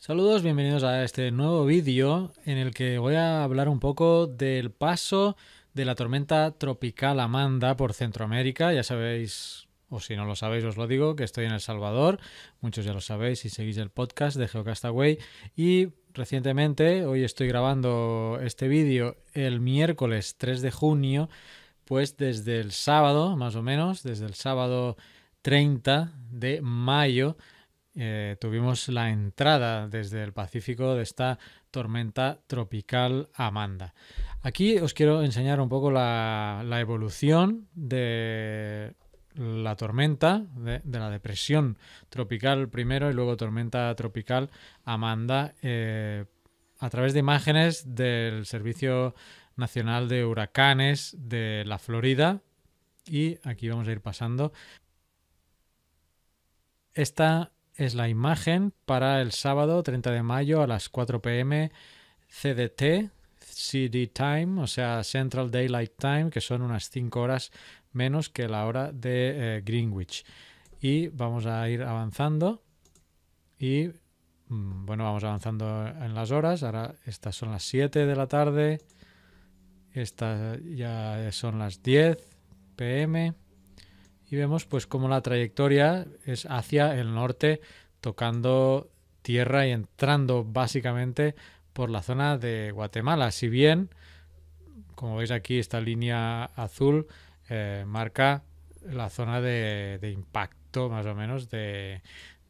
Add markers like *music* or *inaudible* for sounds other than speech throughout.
Saludos, bienvenidos a este nuevo vídeo en el que voy a hablar un poco del paso de la tormenta tropical Amanda por Centroamérica. Ya sabéis, o si no lo sabéis os lo digo, que estoy en El Salvador. Muchos ya lo sabéis si seguís el podcast de Geocastaway. Y recientemente, hoy estoy grabando este vídeo el miércoles 3 de junio, pues desde el sábado, más o menos, desde el sábado 30 de mayo eh, tuvimos la entrada desde el Pacífico de esta tormenta tropical Amanda. Aquí os quiero enseñar un poco la, evolución de la tormenta, de, la depresión tropical primero y luego tormenta tropical Amanda eh, a través de imágenes del Servicio Nacional de Huracanes de la Florida. Y aquí vamos a ir pasando. Esta es la imagen para el sábado 30 de mayo a las 4 pm CDT, CD Time, o sea, Central Daylight Time, que son unas 5 horas menos que la hora de eh, Greenwich. Y vamos a ir avanzando y, mm, bueno, vamos avanzando en las horas. Ahora estas son las 7 de la tarde, estas ya son las 10 pm y vemos pues cómo la trayectoria es hacia el norte, tocando tierra y entrando básicamente por la zona de Guatemala. Si bien, como veis aquí, esta línea azul eh, marca la zona de, impacto más o menos de,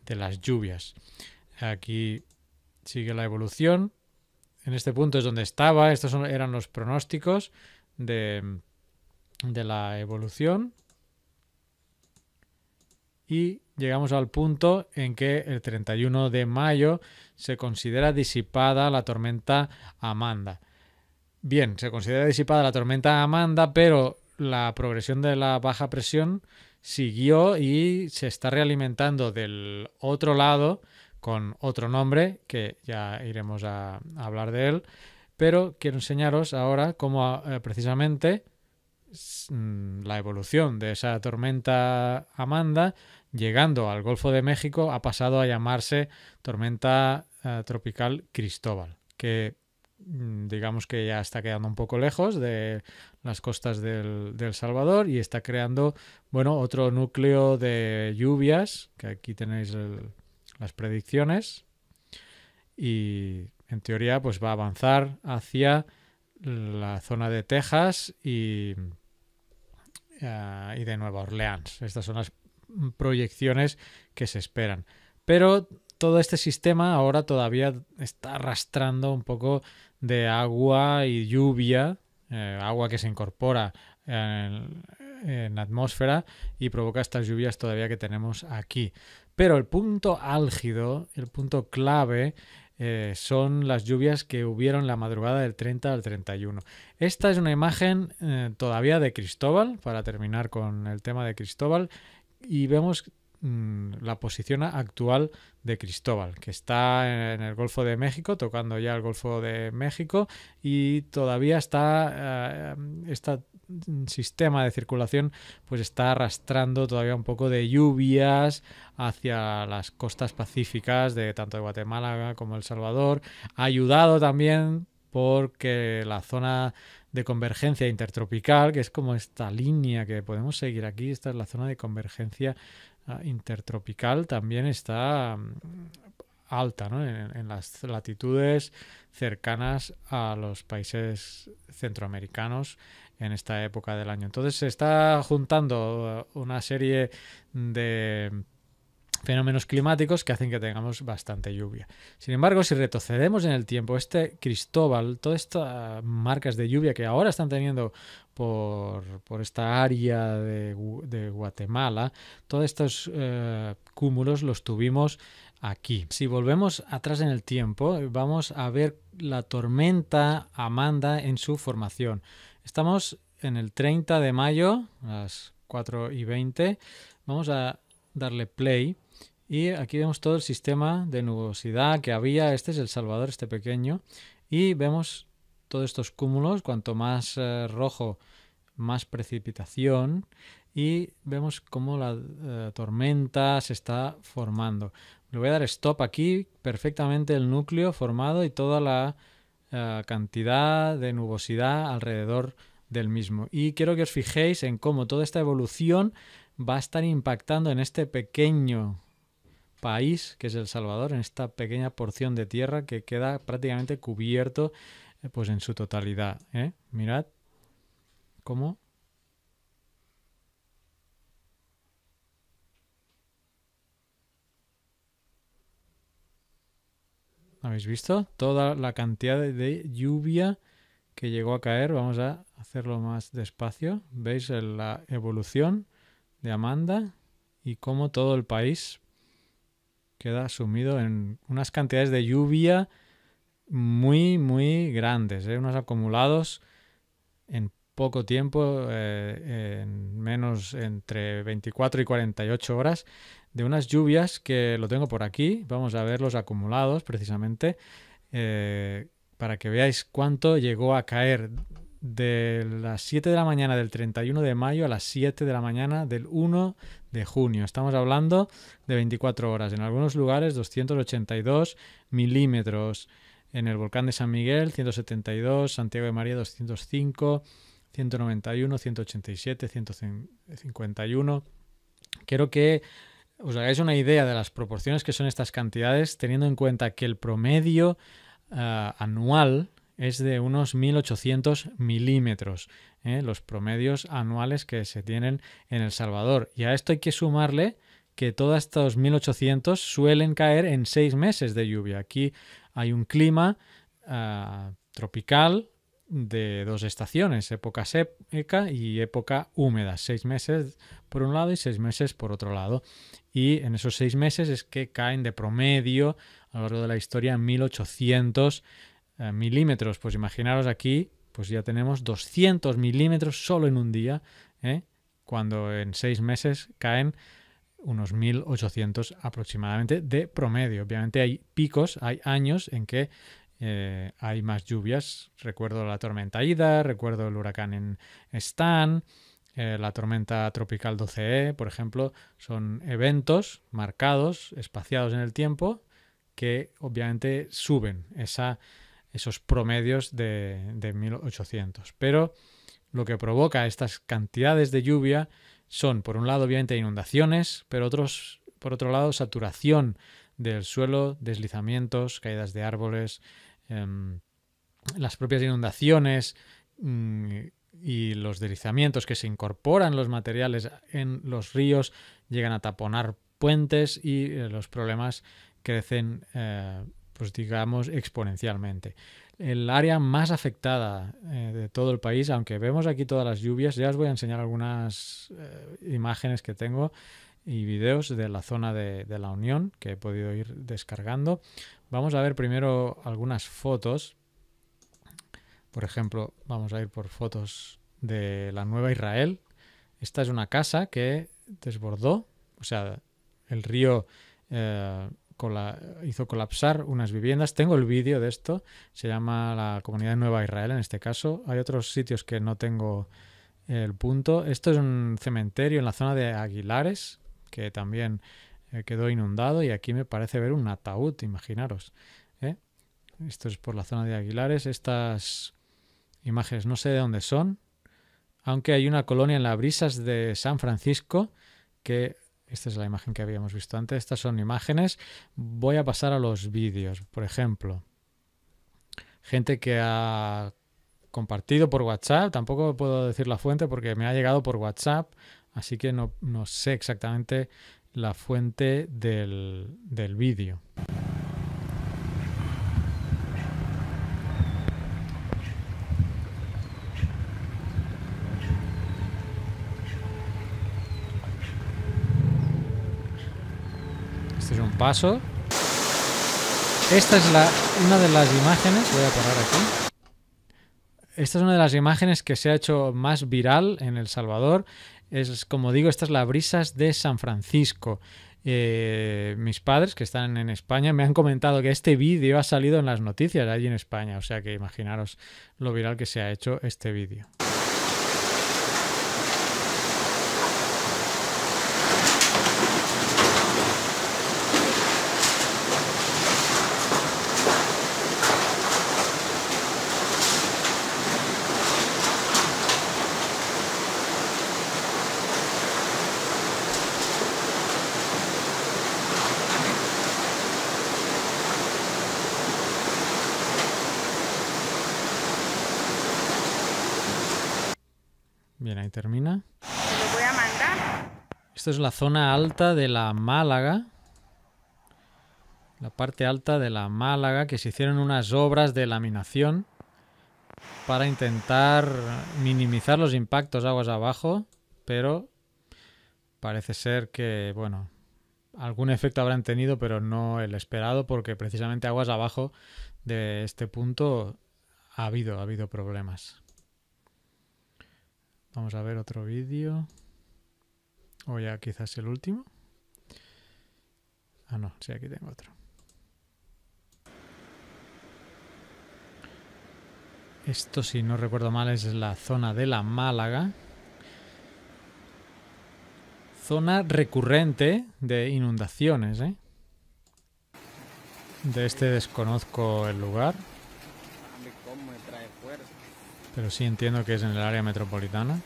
las lluvias. Aquí sigue la evolución. En este punto es donde estaba. Estos eran los pronósticos de la evolución y llegamos al punto en que el 31 de mayo se considera disipada la tormenta Amanda. Bien, se considera disipada la tormenta Amanda, pero la progresión de la baja presión siguió y se está realimentando del otro lado con otro nombre que ya iremos a, hablar de él. Pero quiero enseñaros ahora cómo eh, precisamente mm, la evolución de esa tormenta Amanda llegando al Golfo de México, ha pasado a llamarse tormenta eh, tropical Cristóbal, que mm, digamos que ya está quedando un poco lejos de las costas del, Salvador y está creando, bueno, otro núcleo de lluvias, que aquí tenéis las predicciones, y en teoría pues va a avanzar hacia la zona de Texas y, eh, y de Nueva Orleans. Estas son las proyecciones que se esperan. Pero todo este sistema ahora todavía está arrastrando un poco de agua y lluvia, eh, agua que se incorpora en, la atmósfera y provoca estas lluvias todavía que tenemos aquí. Pero el punto álgido, el punto clave, eh, son las lluvias que hubieron la madrugada del 30 al 31. Esta es una imagen eh, todavía de Cristóbal, para terminar con el tema de Cristóbal y vemos mm, la posición actual de Cristóbal, que está en el Golfo de México, tocando ya el Golfo de México, y todavía está este sistema de circulación pues está arrastrando todavía un poco de lluvias hacia las costas pacíficas de tanto de Guatemala como El Salvador, ayudado también porque la zona de convergencia intertropical, que es como esta línea que podemos seguir aquí, esta es la zona de convergencia ah, intertropical, también está mm, alta en, las latitudes cercanas a los países centroamericanos en esta época del año. Entonces se está juntando ah, una serie de fenómenos climáticos que hacen que tengamos bastante lluvia. Sin embargo, si retrocedemos en el tiempo, este Cristóbal, todas estas marcas de lluvia que ahora están teniendo por, esta área de, Guatemala, todos estos eh, cúmulos los tuvimos aquí. Si volvemos atrás en el tiempo, vamos a ver la tormenta Amanda en su formación. Estamos en el 30 de mayo, a las 4 y 20. Vamos a darle play y aquí vemos todo el sistema de nubosidad que había. Este es El Salvador, este pequeño. Y vemos todos estos cúmulos. Cuanto más eh, rojo, más precipitación. Y vemos cómo la eh, tormenta se está formando. Le voy a dar stop aquí. Perfectamente el núcleo formado y toda la eh, cantidad de nubosidad alrededor del mismo. Y quiero que os fijéis en cómo toda esta evolución va a estar impactando en este pequeño país que es El Salvador, en esta pequeña porción de tierra que queda prácticamente cubierto eh, pues en su totalidad. ¿eh? Mirad cómo ¿Habéis visto? Toda la cantidad de lluvia que llegó a caer. Vamos a hacerlo más despacio. ¿Veis la evolución de Amanda y cómo todo el país queda sumido en unas cantidades de lluvia muy, muy grandes, ¿eh? unos acumulados en poco tiempo, eh, en menos entre 24 y 48 horas, de unas lluvias que lo tengo por aquí, vamos a ver los acumulados precisamente, eh, para que veáis cuánto llegó a caer de las 7 de la mañana del 31 de mayo a las 7 de la mañana del 1 de junio. Estamos hablando de 24 horas. En algunos lugares 282 milímetros. En el volcán de San Miguel 172, Santiago de María 205, 191, 187, 151. Quiero que os hagáis una idea de las proporciones que son estas cantidades, teniendo en cuenta que el promedio ah, anual es de unos 1800 milímetros, ¿eh? los promedios anuales que se tienen en El Salvador. Y a esto hay que sumarle que todos estos 1800 suelen caer en seis meses de lluvia. Aquí hay un clima ah, tropical de dos estaciones, época seca y época húmeda, seis meses por un lado y seis meses por otro lado. Y en esos seis meses es que caen de promedio a lo largo de la historia 1800 milímetros eh, milímetros. Pues imaginaros aquí, pues ya tenemos 200 milímetros solo en un día, ¿eh? cuando en seis meses caen unos 1.800 aproximadamente de promedio. Obviamente hay picos, hay años en que eh, hay más lluvias. Recuerdo la tormenta Ida, recuerdo el huracán en Stan, la tormenta tropical 12E, e, por ejemplo, son eventos marcados, espaciados en el tiempo, que obviamente suben esa esos promedios de, 1800. Pero lo que provoca estas cantidades de lluvia son, por un lado, obviamente, inundaciones, pero otros, por otro lado, saturación del suelo, deslizamientos, caídas de árboles, em, las propias inundaciones mm, y los deslizamientos que se incorporan los materiales en los ríos llegan a taponar puentes y eh, los problemas crecen eh, pues digamos, exponencialmente. El área más afectada eh, de todo el país, aunque vemos aquí todas las lluvias, ya os voy a enseñar algunas eh, imágenes que tengo y videos de la zona de, la Unión que he podido ir descargando. Vamos a ver primero algunas fotos. Por ejemplo, vamos a ir por fotos de la Nueva Israel. Esta es una casa que desbordó, o sea, el río... Eh, hizo colapsar unas viviendas. Tengo el vídeo de esto, se llama la Comunidad de Nueva Israel en este caso. Hay otros sitios que no tengo el punto. Esto es un cementerio en la zona de Aguilares, que también eh, quedó inundado y aquí me parece ver un ataúd, imaginaros. ¿eh? Esto es por la zona de Aguilares. Estas imágenes no sé de dónde son, aunque hay una colonia en las brisas de San Francisco que esta es la imagen que habíamos visto antes. Estas son imágenes. Voy a pasar a los vídeos. Por ejemplo, gente que ha compartido por WhatsApp. Tampoco puedo decir la fuente porque me ha llegado por WhatsApp. Así que no, sé exactamente la fuente del, del vídeo. Este es un paso. Esta es una de las imágenes, voy a parar aquí. Esta es una de las imágenes que se ha hecho más viral en El Salvador. Es, como digo, esta es la brisas de San Francisco. Eh, mis padres que están en España me han comentado que este vídeo ha salido en las noticias allí en España, o sea que imaginaros lo viral que se ha hecho este vídeo. termina. Esto es la zona alta de la Málaga. La parte alta de la Málaga, que se hicieron unas obras de laminación para intentar minimizar los impactos aguas abajo, pero parece ser que, bueno, algún efecto habrán tenido, pero no el esperado, porque precisamente aguas abajo de este punto ha habido, ha habido problemas. Vamos a ver otro vídeo. O ya quizás el último. Ah, no, sí, aquí tengo otro. Esto, si no recuerdo mal, es la zona de la Málaga. Zona recurrente de inundaciones, ¿eh? De este desconozco el lugar. me trae pero sí entiendo que es en el área metropolitana.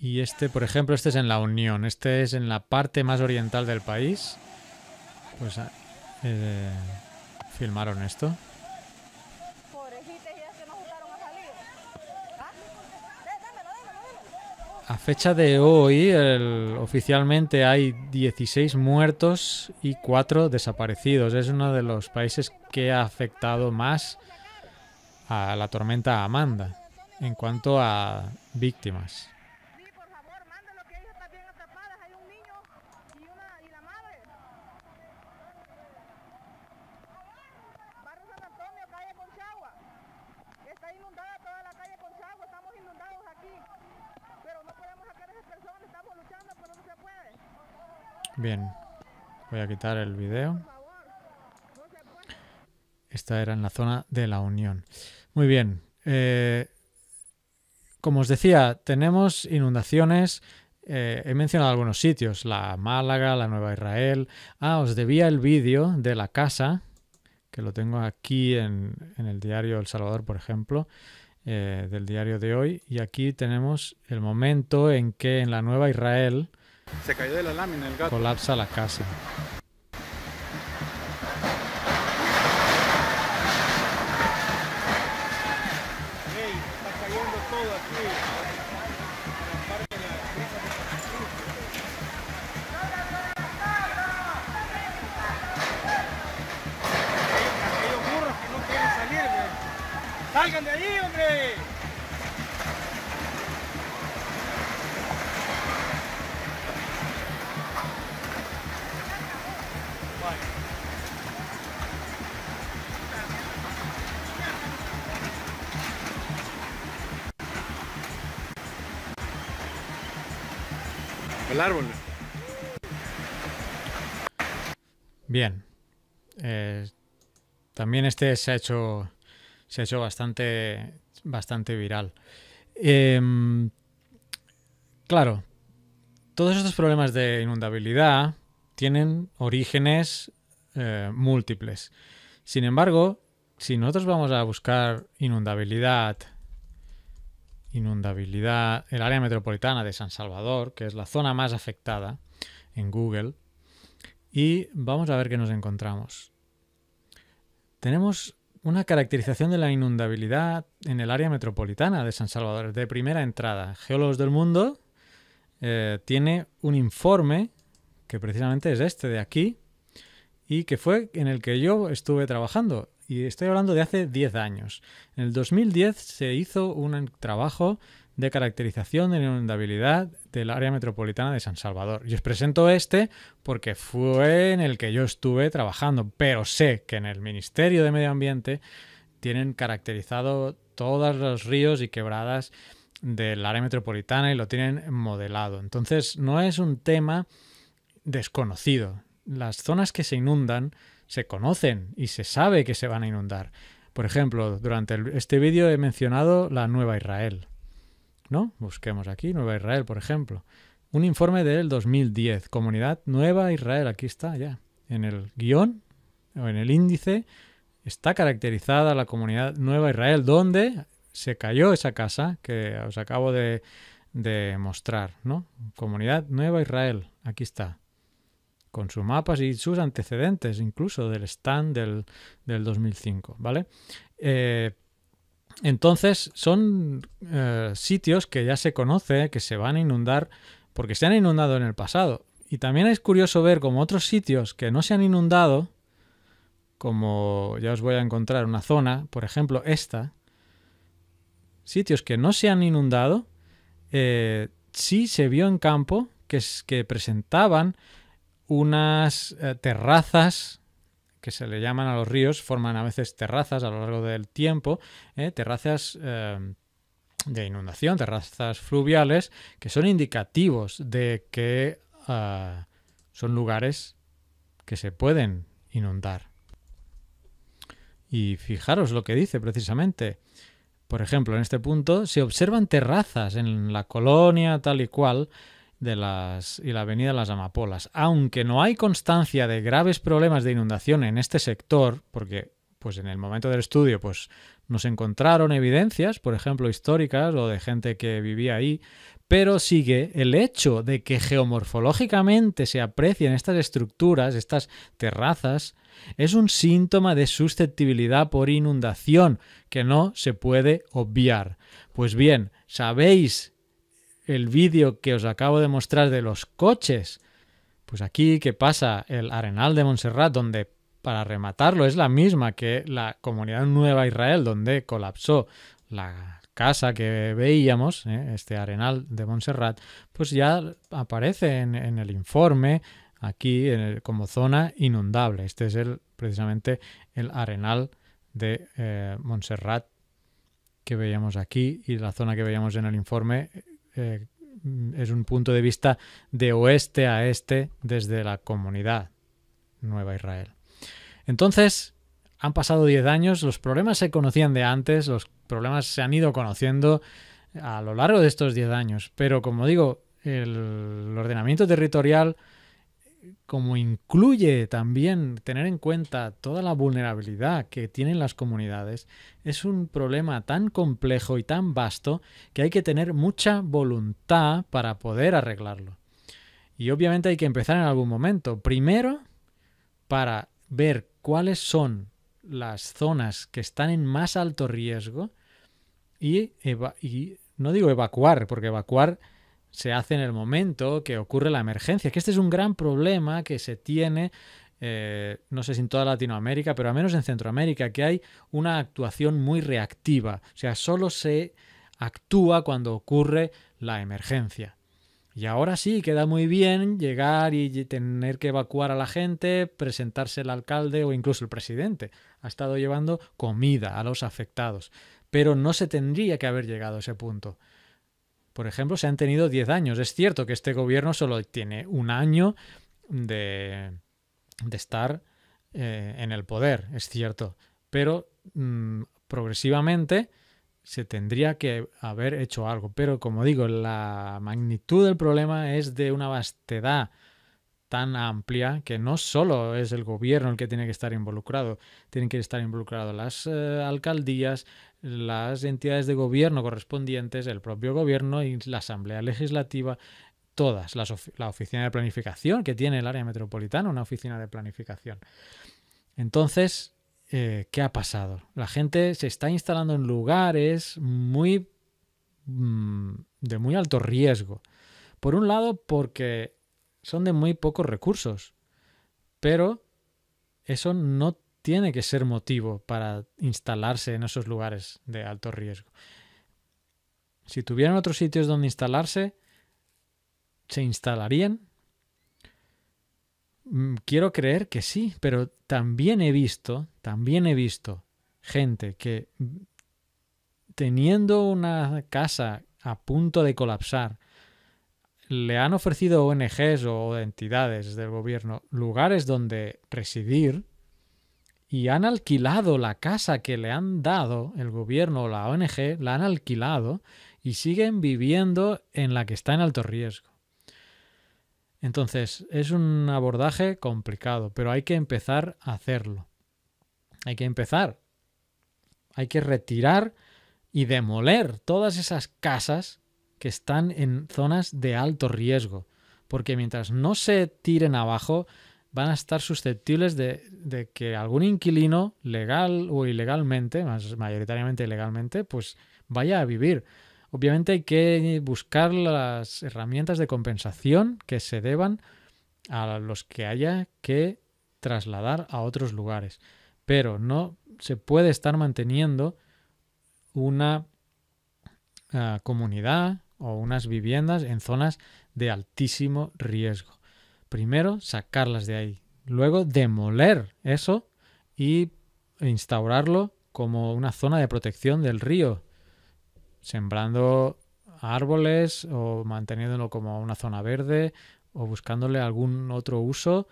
Y este, por ejemplo, este es en La Unión. Este es en la parte más oriental del país. Pues ah, eh, filmaron esto. A fecha de hoy, oficialmente hay 16 muertos y 4 desaparecidos. Es uno de los países que ha afectado más a la tormenta Amanda en cuanto a víctimas. Bien, voy a quitar el video. Esta era en la zona de la Unión. Muy bien. Eh, como os decía, tenemos inundaciones. Eh, he mencionado algunos sitios, la Málaga, la Nueva Israel. Ah, os debía el vídeo de la casa, que lo tengo aquí en, el diario El Salvador, por ejemplo, eh, del diario de hoy. Y aquí tenemos el momento en que en la Nueva Israel se cayó de la lámina el gato. Colapsa la casa. árbol. Bien. Eh, también este se ha hecho, se ha hecho bastante, bastante viral. Em, claro, todos estos problemas de inundabilidad tienen orígenes eh, múltiples. Sin embargo, si nosotros vamos a buscar inundabilidad inundabilidad, el área metropolitana de San Salvador, que es la zona más afectada en Google. Y vamos a ver qué nos encontramos. Tenemos una caracterización de la inundabilidad en el área metropolitana de San Salvador, de primera entrada. Geólogos del Mundo eh, tiene un informe que precisamente es este de aquí y que fue en el que yo estuve trabajando y estoy hablando de hace 10 años. En el 2010 se hizo un trabajo de caracterización de inundabilidad del área metropolitana de San Salvador. Y os presento este porque fue en el que yo estuve trabajando, pero sé que en el Ministerio de Medio Ambiente tienen caracterizado todos los ríos y quebradas del área metropolitana y lo tienen modelado. Entonces no es un tema desconocido. Las zonas que se inundan se conocen y se sabe que se van a inundar. Por ejemplo, durante este vídeo he mencionado la Nueva Israel. ¿No? Busquemos aquí Nueva Israel, por ejemplo. Un informe del 2010, Comunidad Nueva Israel, aquí está ya. En el guión o en el índice está caracterizada la comunidad Nueva Israel, donde se cayó esa casa que os acabo de, de mostrar, ¿no? Comunidad Nueva Israel, aquí está con sus mapas y sus antecedentes, incluso del stand del, 2005, ¿vale? Eh, entonces son eh, sitios que ya se conoce, que se van a inundar, porque se han inundado en el pasado. Y también es curioso ver como otros sitios que no se han inundado, como ya os voy a encontrar una zona, por ejemplo esta, sitios que no se han inundado, eh, sí se vio en campo que, que presentaban unas eh, terrazas que se le llaman a los ríos, forman a veces terrazas a lo largo del tiempo, eh, terrazas eh, de inundación, terrazas fluviales, que son indicativos de que ah, son lugares que se pueden inundar. Y fijaros lo que dice precisamente. Por ejemplo, en este punto se observan terrazas en la colonia tal y cual las, y la avenida Las Amapolas. Aunque no hay constancia de graves problemas de inundación en este sector, porque pues en el momento del estudio pues nos encontraron evidencias, por ejemplo, históricas o de gente que vivía ahí, pero sigue el hecho de que geomorfológicamente se aprecian estas estructuras, estas terrazas, es un síntoma de susceptibilidad por inundación que no se puede obviar. Pues bien, ¿sabéis el vídeo que os acabo de mostrar de los coches. Pues aquí que pasa el Arenal de Montserrat, donde para rematarlo es la misma que la comunidad Nueva Israel, donde colapsó la casa que veíamos, ¿eh? este Arenal de Montserrat, pues ya aparece en, el informe aquí como zona inundable. Este es el, precisamente el Arenal de eh, Montserrat que veíamos aquí y la zona que veíamos en el informe eh, mm, es un punto de vista de oeste a este desde la comunidad Nueva Israel. Entonces, han pasado 10 años, los problemas se conocían de antes, los problemas se han ido conociendo a lo largo de estos 10 años, pero como digo, el ordenamiento territorial como incluye también tener en cuenta toda la vulnerabilidad que tienen las comunidades, es un problema tan complejo y tan vasto que hay que tener mucha voluntad para poder arreglarlo. Y obviamente hay que empezar en algún momento. Primero, para ver cuáles son las zonas que están en más alto riesgo y, y no digo evacuar, porque evacuar se hace en el momento que ocurre la emergencia, que este es un gran problema que se tiene eh, no sé si en toda Latinoamérica, pero al menos en Centroamérica, que hay una actuación muy reactiva. O sea, solo se actúa cuando ocurre la emergencia. Y ahora sí, queda muy bien llegar y tener que evacuar a la gente, presentarse el alcalde o incluso el presidente. Ha estado llevando comida a los afectados, pero no se tendría que haber llegado a ese punto por ejemplo, se han tenido 10 años. Es cierto que este gobierno solo tiene un año de, estar eh, en el poder, es cierto, pero mm, progresivamente se tendría que haber hecho algo. Pero como digo, la magnitud del problema es de una vastedad tan amplia que no solo es el gobierno el que tiene que estar involucrado, tienen que estar involucrados las eh, alcaldías, las entidades de gobierno correspondientes, el propio gobierno y la Asamblea Legislativa, todas, las la oficina de planificación que tiene el área metropolitana, una oficina de planificación. Entonces, eh, ¿qué ha pasado? La gente se está instalando en lugares muy, mm, de muy alto riesgo. Por un lado, porque son de muy pocos recursos. Pero eso no tiene que ser motivo para instalarse en esos lugares de alto riesgo. Si tuvieran otros sitios donde instalarse, ¿se instalarían? Mm, quiero creer que sí, pero también he visto, también he visto gente que mm, teniendo una casa a punto de colapsar le han ofrecido ONGs o entidades del gobierno lugares donde residir y han alquilado la casa que le han dado el gobierno o la ONG, la han alquilado y siguen viviendo en la que está en alto riesgo. Entonces, es un abordaje complicado, pero hay que empezar a hacerlo. Hay que empezar. Hay que retirar y demoler todas esas casas que están en zonas de alto riesgo, porque mientras no se tiren abajo, van a estar susceptibles de, que algún inquilino, legal o ilegalmente, más mayoritariamente ilegalmente, pues vaya a vivir. Obviamente hay que buscar las herramientas de compensación que se deban a los que haya que trasladar a otros lugares. Pero no se puede estar manteniendo una ah, comunidad o unas viviendas en zonas de altísimo riesgo. Primero, sacarlas de ahí. Luego, demoler eso y instaurarlo como una zona de protección del río, sembrando árboles o manteniéndolo como una zona verde o buscándole algún otro uso,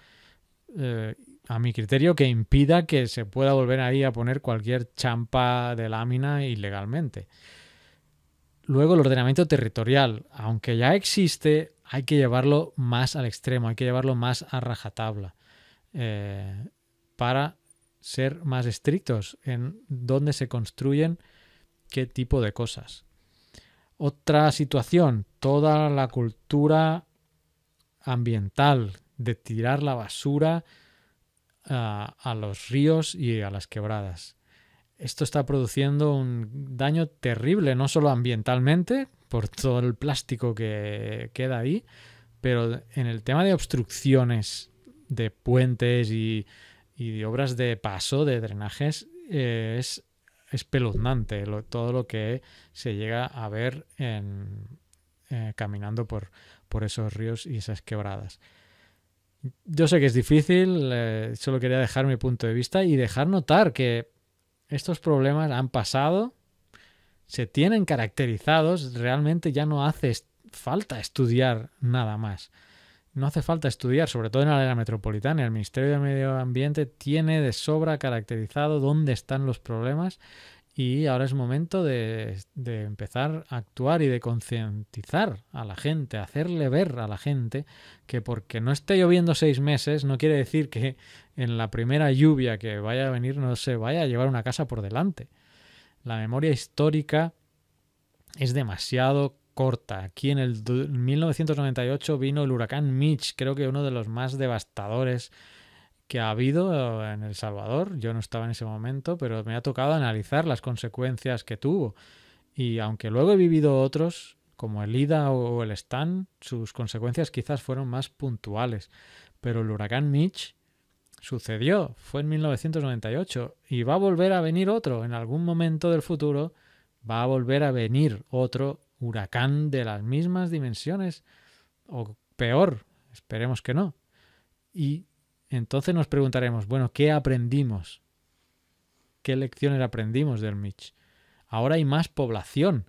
eh, a mi criterio, que impida que se pueda volver ahí a poner cualquier champa de lámina ilegalmente. Luego el ordenamiento territorial, aunque ya existe, hay que llevarlo más al extremo, hay que llevarlo más a rajatabla eh, para ser más estrictos en dónde se construyen qué tipo de cosas. Otra situación, toda la cultura ambiental de tirar la basura ah, a los ríos y a las quebradas esto está produciendo un daño terrible, no solo ambientalmente, por todo el plástico que queda ahí, pero en el tema de obstrucciones de puentes y, de obras de paso, de drenajes, eh, es espeluznante todo lo que se llega a ver en, eh, caminando por, por esos ríos y esas quebradas. Yo sé que es difícil, eh, solo quería dejar mi punto de vista y dejar notar que estos problemas han pasado, se tienen caracterizados, realmente ya no hace falta estudiar nada más. No hace falta estudiar, sobre todo en la área metropolitana. El Ministerio de Medio Ambiente tiene de sobra caracterizado dónde están los problemas y ahora es momento de, empezar a actuar y de concientizar a la gente, hacerle ver a la gente que porque no esté lloviendo seis meses no quiere decir que en la primera lluvia que vaya a venir no se vaya a llevar una casa por delante. La memoria histórica es demasiado corta. Aquí en el 1998 vino el huracán Mitch, creo que uno de los más devastadores que ha habido eh, en El Salvador. Yo no estaba en ese momento, pero me ha tocado analizar las consecuencias que tuvo. Y aunque luego he vivido otros, como el Ida o el Stan, sus consecuencias quizás fueron más puntuales. Pero el huracán Mitch sucedió, fue en 1998, y va a volver a venir otro. En algún momento del futuro va a volver a venir otro huracán de las mismas dimensiones, o peor, esperemos que no. Y entonces nos preguntaremos, bueno, ¿qué aprendimos? ¿Qué lecciones aprendimos del Mitch? Ahora hay más población,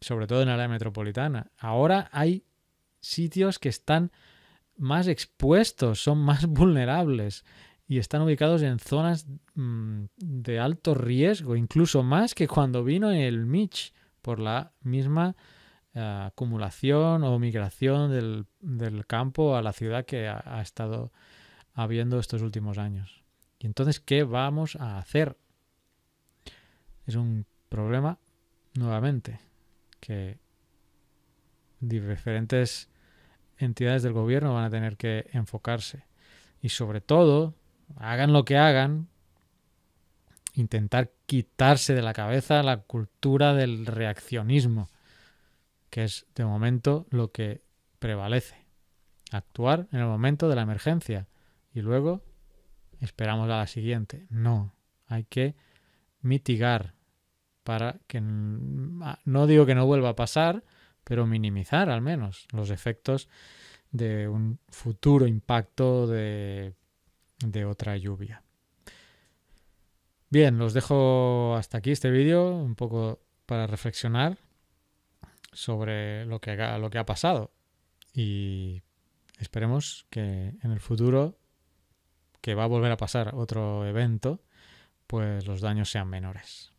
sobre todo en el área metropolitana. Ahora hay sitios que están más expuestos, son más *laughs* vulnerables y están ubicados en zonas mm, de alto riesgo, incluso más que cuando vino el Mitch, por la misma eh, acumulación o migración del, campo a la ciudad que ha estado habiendo estos últimos años. ¿Y entonces qué vamos a hacer? Es un problema, nuevamente, que diferentes entidades del gobierno van a tener que enfocarse. Y sobre todo, hagan lo que hagan, intentar quitarse de la cabeza la cultura del reaccionismo, que es de momento lo que prevalece. Actuar en el momento de la emergencia, y luego esperamos a la siguiente. No, hay que mitigar para que no digo que no vuelva a pasar, pero minimizar al menos los efectos de un futuro impacto de, otra lluvia. Bien, los dejo hasta aquí este vídeo, un poco para reflexionar sobre lo que, lo que ha pasado y esperemos que en el futuro que va a volver a pasar otro evento, pues los daños sean menores.